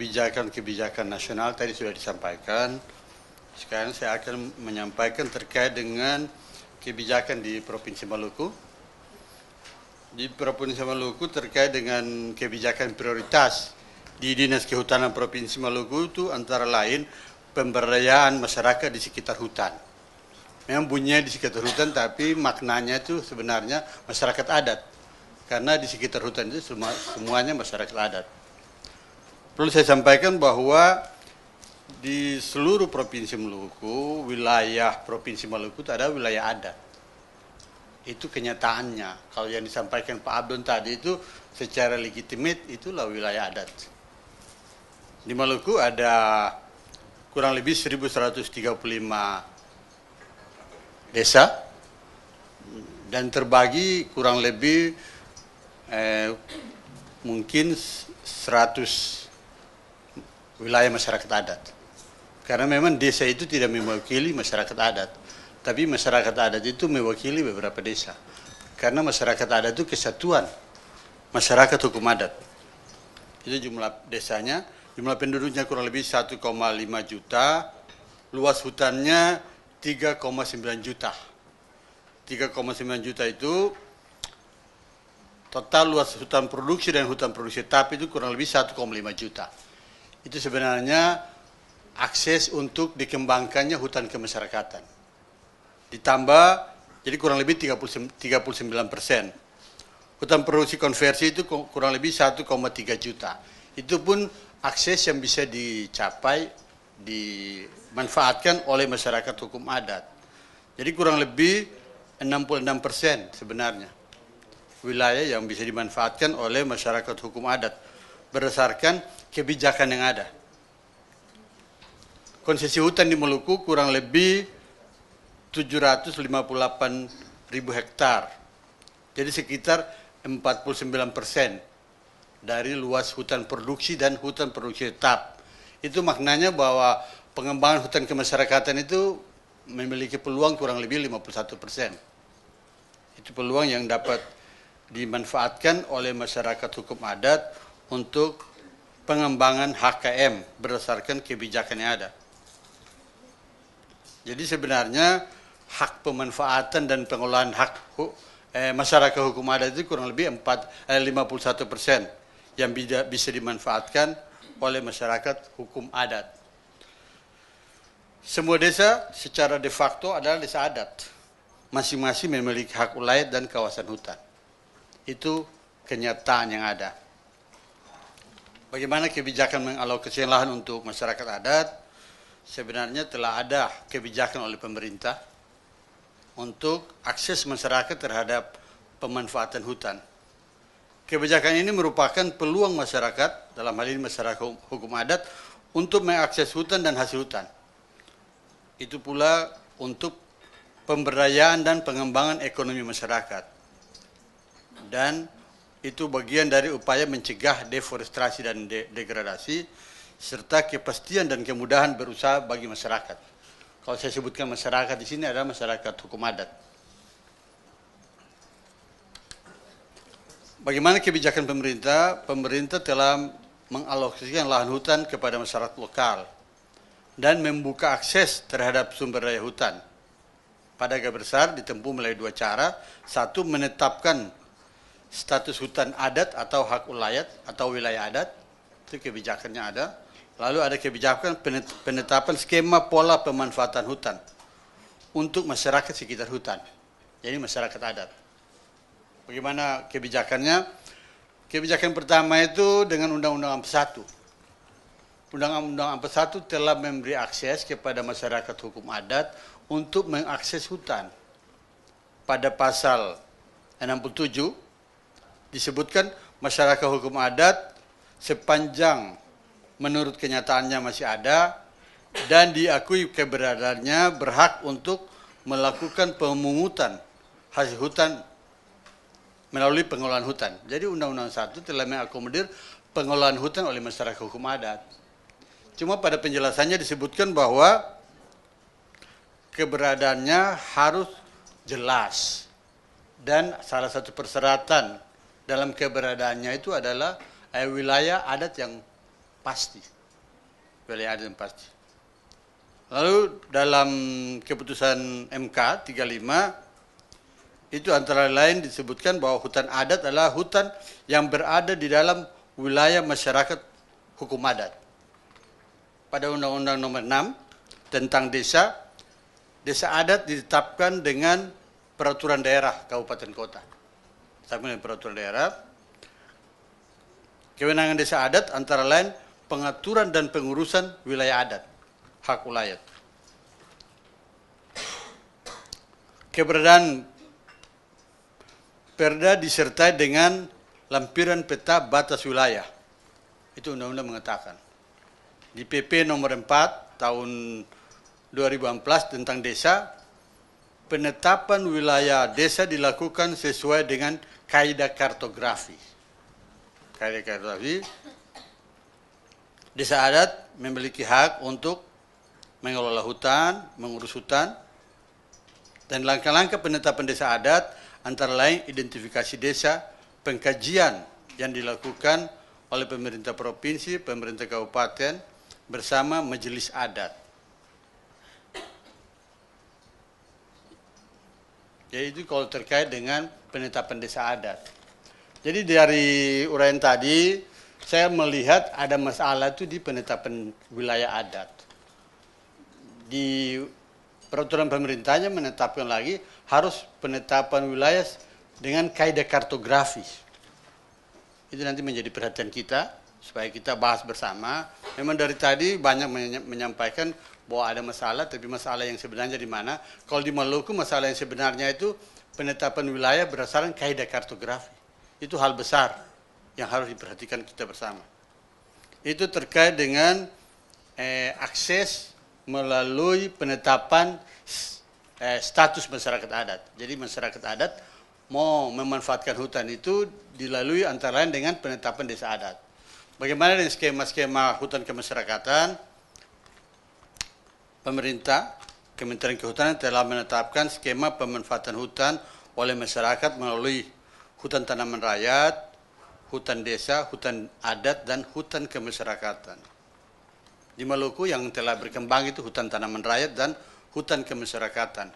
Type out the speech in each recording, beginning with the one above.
kebijakan-kebijakan nasional tadi sudah disampaikan. Sekarang saya akan menyampaikan terkait dengan kebijakan di Provinsi Maluku. Di Provinsi Maluku terkait dengan kebijakan prioritas di Dinas Kehutanan Provinsi Maluku itu antara lain pemberdayaan masyarakat di sekitar hutan. Memang bunyinya di sekitar hutan tapi maknanya itu sebenarnya masyarakat adat. Karena di sekitar hutan itu semuanya masyarakat adat. Perlu saya sampaikan bahwa di seluruh provinsi Maluku, wilayah provinsi Maluku itu ada wilayah adat. Itu kenyataannya. Kalau yang disampaikan Pak Abdon tadi itu secara legitimate itulah wilayah adat. Di Maluku ada kurang lebih 1135 desa dan terbagi kurang lebih eh, mungkin 100 wilayah masyarakat adat. Karena memang desa itu tidak mewakili masyarakat adat, tapi masyarakat adat itu mewakili beberapa desa. Karena masyarakat adat itu kesatuan masyarakat hukum adat. Itu jumlah desanya, jumlah penduduknya kurang lebih 1,5 juta, luas hutannya 3,9 juta. 3,9 juta itu total luas hutan produksi dan hutan produksi tapi itu kurang lebih 1,5 juta itu sebenarnya akses untuk dikembangkannya hutan kemasyarakatan. Ditambah jadi kurang lebih 30, 39 persen. Hutan produksi konversi itu kurang lebih 1,3 juta. Itu pun akses yang bisa dicapai, dimanfaatkan oleh masyarakat hukum adat. Jadi kurang lebih 66 persen sebenarnya wilayah yang bisa dimanfaatkan oleh masyarakat hukum adat berdasarkan kebijakan yang ada. Konsesi hutan di Maluku kurang lebih 758 ribu hektar. Jadi sekitar 49 persen dari luas hutan produksi dan hutan produksi tetap. Itu maknanya bahwa pengembangan hutan kemasyarakatan itu memiliki peluang kurang lebih 51 persen. Itu peluang yang dapat dimanfaatkan oleh masyarakat hukum adat untuk pengembangan HKM berdasarkan kebijakan yang ada. Jadi sebenarnya hak pemanfaatan dan pengolahan hak eh, masyarakat hukum adat itu kurang lebih 4, 51 eh, persen yang bisa dimanfaatkan oleh masyarakat hukum adat. Semua desa secara de facto adalah desa adat. Masing-masing memiliki hak ulayat dan kawasan hutan. Itu kenyataan yang ada bagaimana kebijakan mengalokasikan lahan untuk masyarakat adat sebenarnya telah ada kebijakan oleh pemerintah untuk akses masyarakat terhadap pemanfaatan hutan. Kebijakan ini merupakan peluang masyarakat, dalam hal ini masyarakat hukum adat, untuk mengakses hutan dan hasil hutan. Itu pula untuk pemberdayaan dan pengembangan ekonomi masyarakat. Dan itu bagian dari upaya mencegah deforestasi dan de degradasi serta kepastian dan kemudahan berusaha bagi masyarakat. Kalau saya sebutkan masyarakat di sini adalah masyarakat hukum adat. Bagaimana kebijakan pemerintah? Pemerintah telah mengalokasikan lahan hutan kepada masyarakat lokal dan membuka akses terhadap sumber daya hutan. Pada agak besar ditempuh melalui dua cara. Satu, menetapkan status hutan adat atau hak ulayat atau wilayah adat itu kebijakannya ada lalu ada kebijakan penetapan skema pola pemanfaatan hutan untuk masyarakat sekitar hutan jadi masyarakat adat bagaimana kebijakannya kebijakan pertama itu dengan undang-undang 41 undang-undang 41 telah memberi akses kepada masyarakat hukum adat untuk mengakses hutan pada pasal 67 disebutkan masyarakat hukum adat sepanjang menurut kenyataannya masih ada dan diakui keberadaannya berhak untuk melakukan pemungutan hasil hutan melalui pengelolaan hutan. Jadi Undang-Undang 1 telah mengakomodir pengelolaan hutan oleh masyarakat hukum adat. Cuma pada penjelasannya disebutkan bahwa keberadaannya harus jelas dan salah satu persyaratan dalam keberadaannya itu adalah eh, wilayah adat yang pasti. Wilayah adat yang pasti. Lalu dalam keputusan MK 35 itu antara lain disebutkan bahwa hutan adat adalah hutan yang berada di dalam wilayah masyarakat hukum adat. Pada Undang-Undang Nomor 6 tentang desa, desa adat ditetapkan dengan peraturan daerah kabupaten kota tanggung peraturan daerah. Kewenangan desa adat antara lain pengaturan dan pengurusan wilayah adat, hak ulayat. Keberadaan perda disertai dengan lampiran peta batas wilayah. Itu undang-undang mengatakan. Di PP nomor 4 tahun 2014 tentang desa penetapan wilayah desa dilakukan sesuai dengan kaidah kartografi. Kaidah kartografi, desa adat memiliki hak untuk mengelola hutan, mengurus hutan, dan langkah-langkah penetapan desa adat antara lain identifikasi desa, pengkajian yang dilakukan oleh pemerintah provinsi, pemerintah kabupaten bersama majelis adat. yaitu kalau terkait dengan penetapan desa adat. Jadi dari uraian tadi saya melihat ada masalah itu di penetapan wilayah adat. Di peraturan pemerintahnya menetapkan lagi harus penetapan wilayah dengan kaidah kartografis. Itu nanti menjadi perhatian kita supaya kita bahas bersama. Memang dari tadi banyak menyampaikan bahwa ada masalah, tapi masalah yang sebenarnya di mana? Kalau di Maluku masalah yang sebenarnya itu penetapan wilayah berdasarkan kaidah kartografi. Itu hal besar yang harus diperhatikan kita bersama. Itu terkait dengan eh, akses melalui penetapan eh, status masyarakat adat. Jadi masyarakat adat mau memanfaatkan hutan itu dilalui antara lain dengan penetapan desa adat. Bagaimana dengan skema-skema hutan kemasyarakatan? pemerintah Kementerian Kehutanan telah menetapkan skema pemanfaatan hutan oleh masyarakat melalui hutan tanaman rakyat, hutan desa, hutan adat, dan hutan kemasyarakatan. Di Maluku yang telah berkembang itu hutan tanaman rakyat dan hutan kemasyarakatan.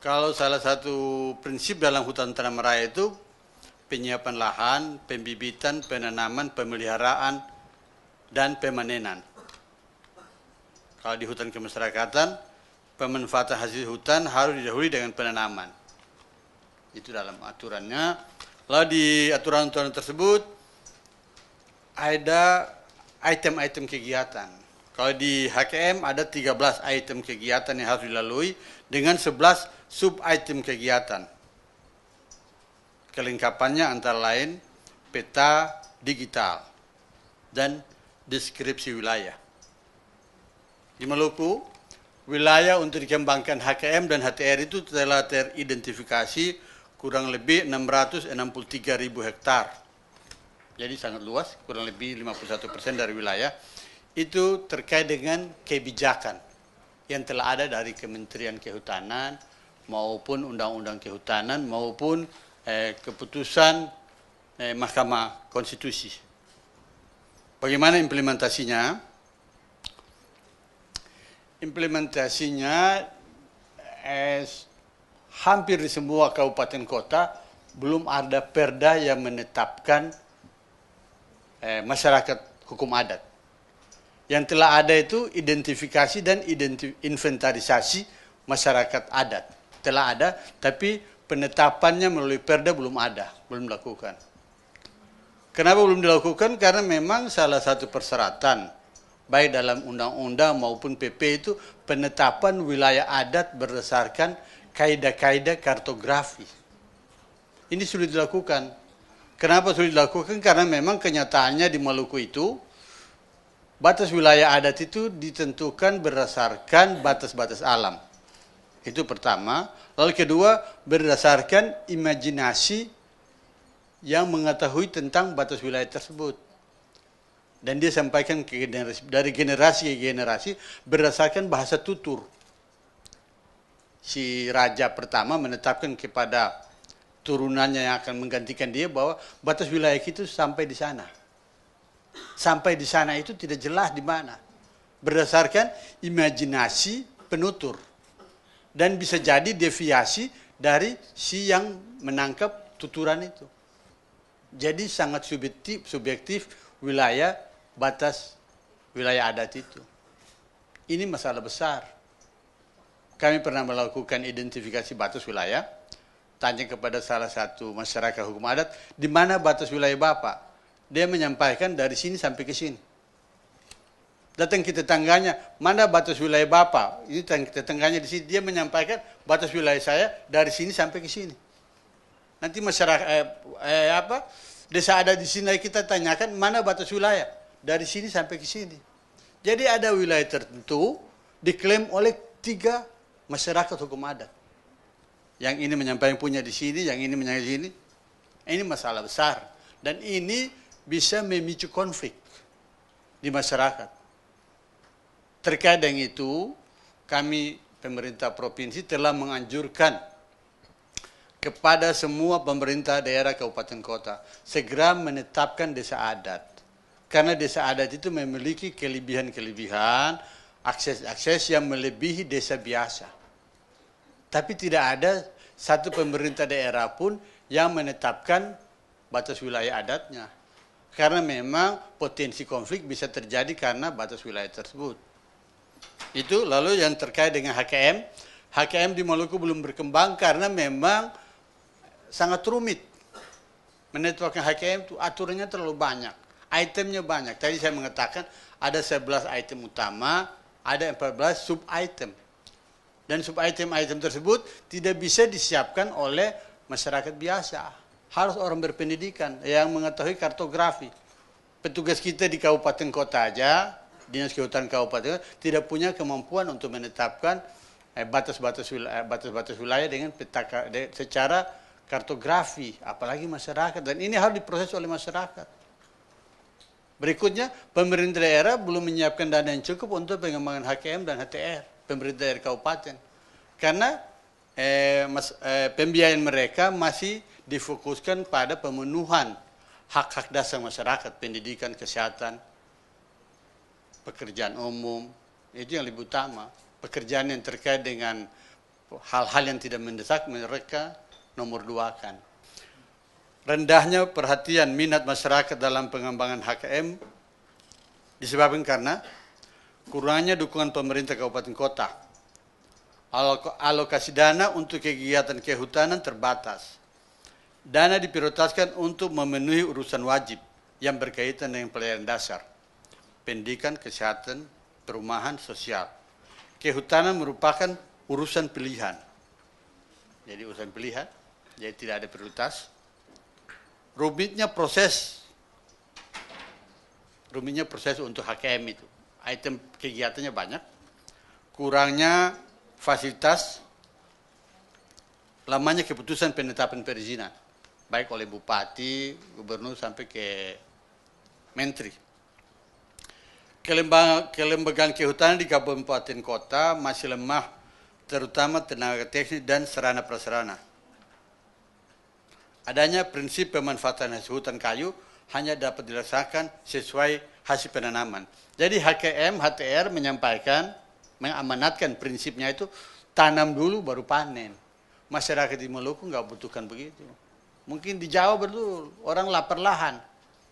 Kalau salah satu prinsip dalam hutan tanaman rakyat itu penyiapan lahan, pembibitan, penanaman, pemeliharaan, dan pemanenan. Kalau di hutan kemasyarakatan, pemanfaatan hasil hutan harus didahului dengan penanaman. Itu dalam aturannya. Lalu di aturan-aturan tersebut ada item-item kegiatan. Kalau di HKM ada 13 item kegiatan yang harus dilalui dengan 11 sub-item kegiatan. Kelengkapannya antara lain peta digital dan deskripsi wilayah. Di Maluku, wilayah untuk dikembangkan HKM dan HTR itu telah teridentifikasi kurang lebih 663 ribu hektar. Jadi sangat luas, kurang lebih 51 persen dari wilayah. Itu terkait dengan kebijakan yang telah ada dari Kementerian Kehutanan maupun Undang-Undang Kehutanan maupun eh, keputusan eh, Mahkamah Konstitusi. Bagaimana implementasinya? Implementasinya eh, hampir di semua kabupaten kota belum ada perda yang menetapkan eh, masyarakat hukum adat. Yang telah ada itu identifikasi dan identi inventarisasi masyarakat adat. Telah ada, tapi penetapannya melalui perda belum ada, belum dilakukan. Kenapa belum dilakukan? Karena memang salah satu persyaratan baik dalam undang-undang maupun PP itu penetapan wilayah adat berdasarkan kaidah-kaidah kartografi. Ini sulit dilakukan. Kenapa sulit dilakukan? Karena memang kenyataannya di Maluku itu batas wilayah adat itu ditentukan berdasarkan batas-batas alam. Itu pertama. Lalu kedua berdasarkan imajinasi yang mengetahui tentang batas wilayah tersebut. Dan dia sampaikan ke generasi, dari generasi ke generasi berdasarkan bahasa tutur. Si raja pertama menetapkan kepada turunannya yang akan menggantikan dia bahwa batas wilayah itu sampai di sana. Sampai di sana itu tidak jelas di mana. Berdasarkan imajinasi penutur. Dan bisa jadi deviasi dari si yang menangkap tuturan itu. Jadi sangat subjektif, subjektif wilayah batas wilayah adat itu. Ini masalah besar. Kami pernah melakukan identifikasi batas wilayah, tanya kepada salah satu masyarakat hukum adat, di mana batas wilayah Bapak? Dia menyampaikan dari sini sampai ke sini. Datang ke tetangganya, mana batas wilayah Bapak? Ini tetangganya di sini, dia menyampaikan batas wilayah saya dari sini sampai ke sini. Nanti masyarakat eh, eh, apa desa ada di sini kita tanyakan mana batas wilayah dari sini sampai ke sini. Jadi ada wilayah tertentu diklaim oleh tiga masyarakat hukum adat. Yang ini menyampaikan punya di sini, yang ini menyampaikan di sini. Ini masalah besar dan ini bisa memicu konflik di masyarakat. Terkait dengan itu, kami pemerintah provinsi telah menganjurkan kepada semua pemerintah daerah kabupaten kota segera menetapkan desa adat karena desa adat itu memiliki kelebihan-kelebihan akses-akses yang melebihi desa biasa tapi tidak ada satu pemerintah daerah pun yang menetapkan batas wilayah adatnya karena memang potensi konflik bisa terjadi karena batas wilayah tersebut itu lalu yang terkait dengan HKM HKM di Maluku belum berkembang karena memang sangat rumit. Menetapkan HKM itu aturannya terlalu banyak. Itemnya banyak. Tadi saya mengatakan ada 11 item utama, ada 14 sub item. Dan sub item-item tersebut tidak bisa disiapkan oleh masyarakat biasa. Harus orang berpendidikan yang mengetahui kartografi. Petugas kita di kabupaten kota aja, dinas kehutanan kabupaten tidak punya kemampuan untuk menetapkan eh, eh, batas-batas wilayah, dengan petaka secara kartografi, apalagi masyarakat. Dan ini harus diproses oleh masyarakat. Berikutnya, pemerintah daerah belum menyiapkan dana yang cukup untuk pengembangan HKM dan HTR, pemerintah daerah kabupaten. Karena eh, mas, eh, pembiayaan mereka masih difokuskan pada pemenuhan hak-hak dasar masyarakat, pendidikan, kesehatan, pekerjaan umum, itu yang lebih utama. Pekerjaan yang terkait dengan hal-hal yang tidak mendesak mereka nomor dua kan. Rendahnya perhatian minat masyarakat dalam pengembangan HKM disebabkan karena kurangnya dukungan pemerintah kabupaten kota. Alokasi dana untuk kegiatan kehutanan terbatas. Dana diprioritaskan untuk memenuhi urusan wajib yang berkaitan dengan pelayanan dasar, pendidikan, kesehatan, perumahan, sosial. Kehutanan merupakan urusan pilihan. Jadi urusan pilihan jadi tidak ada prioritas. Rumitnya proses, rumitnya proses untuk HKM itu. Item kegiatannya banyak, kurangnya fasilitas, lamanya keputusan penetapan perizinan, baik oleh bupati, gubernur sampai ke menteri. kelembagaan kehutanan di kabupaten kota masih lemah, terutama tenaga teknis dan sarana prasarana Adanya prinsip pemanfaatan hasil hutan kayu hanya dapat dilaksanakan sesuai hasil penanaman. Jadi HKM, HTR menyampaikan, mengamanatkan prinsipnya itu tanam dulu baru panen. Masyarakat di Maluku nggak butuhkan begitu. Mungkin di Jawa betul, orang lapar lahan.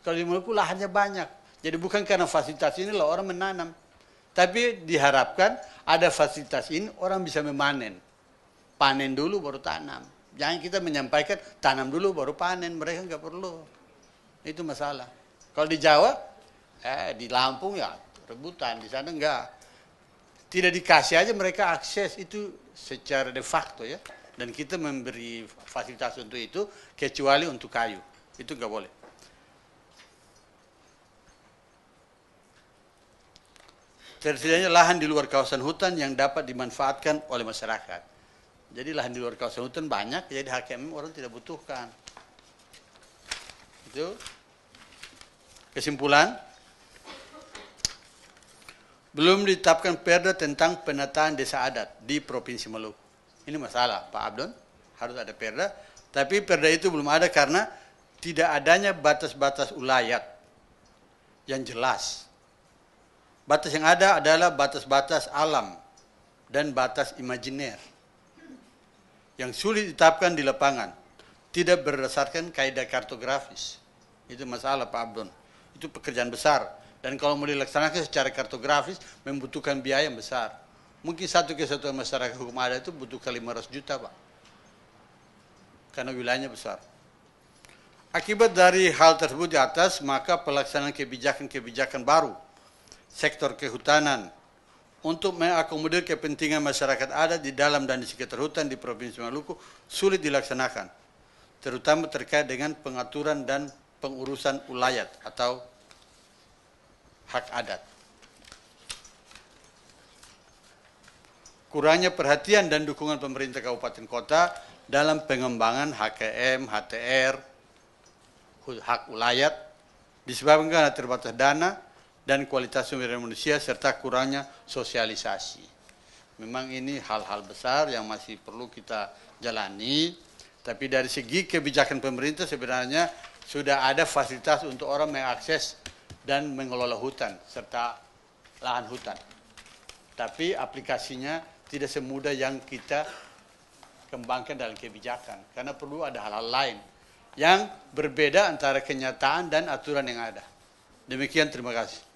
Kalau di Maluku lahannya banyak. Jadi bukan karena fasilitas ini lah orang menanam. Tapi diharapkan ada fasilitas ini orang bisa memanen. Panen dulu baru tanam. Jangan kita menyampaikan tanam dulu baru panen, mereka nggak perlu. Itu masalah. Kalau di Jawa, eh di Lampung ya rebutan, di sana enggak. Tidak dikasih aja mereka akses itu secara de facto ya. Dan kita memberi fasilitas untuk itu kecuali untuk kayu. Itu nggak boleh. Tersedianya lahan di luar kawasan hutan yang dapat dimanfaatkan oleh masyarakat. Jadi lahan di luar kawasan hutan banyak, jadi HKM orang tidak butuhkan. Itu kesimpulan. Belum ditetapkan perda tentang penataan desa adat di Provinsi Maluku. Ini masalah, Pak Abdon. Harus ada perda. Tapi perda itu belum ada karena tidak adanya batas-batas ulayat yang jelas. Batas yang ada adalah batas-batas alam dan batas imajiner yang sulit ditetapkan di lapangan, tidak berdasarkan kaidah kartografis. Itu masalah Pak Abdon. Itu pekerjaan besar. Dan kalau mau dilaksanakan secara kartografis membutuhkan biaya yang besar. Mungkin satu kesatuan masyarakat hukum ada itu butuh kali 500 juta Pak. Karena wilayahnya besar. Akibat dari hal tersebut di atas, maka pelaksanaan kebijakan-kebijakan baru, sektor kehutanan, untuk mengakomodir kepentingan masyarakat adat di dalam dan di sekitar hutan di Provinsi Maluku sulit dilaksanakan, terutama terkait dengan pengaturan dan pengurusan ulayat atau hak adat. Kurangnya perhatian dan dukungan pemerintah kabupaten kota dalam pengembangan HKM, HTR, hak ulayat disebabkan karena terbatas dana dan kualitas sumber daya manusia serta kurangnya sosialisasi. Memang ini hal-hal besar yang masih perlu kita jalani, tapi dari segi kebijakan pemerintah sebenarnya sudah ada fasilitas untuk orang mengakses dan mengelola hutan serta lahan hutan. Tapi aplikasinya tidak semudah yang kita kembangkan dalam kebijakan karena perlu ada hal-hal lain yang berbeda antara kenyataan dan aturan yang ada. Demikian terima kasih.